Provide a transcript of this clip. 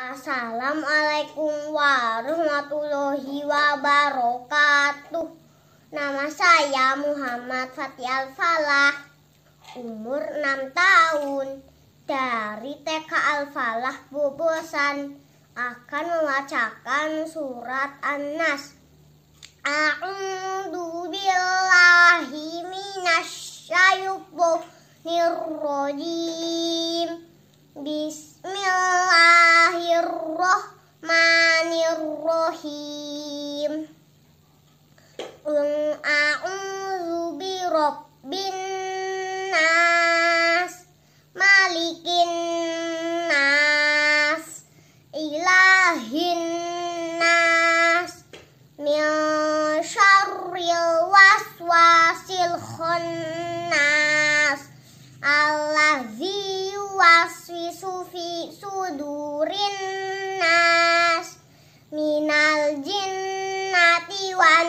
Assalamualaikum warahmatullahi wabarakatuh. Nama saya Muhammad Fatih Al-Falah. Umur 6 tahun. Dari TK Al-Falah Bobosan akan membacakan surat An-Nas. A'udzu billahi minasyaitonir rajim. Bismillah binnas malikin nas ilahin nas min waswasil waswasil khunnas allazi yuwaswisu fi sudurin nas minal jinnati wan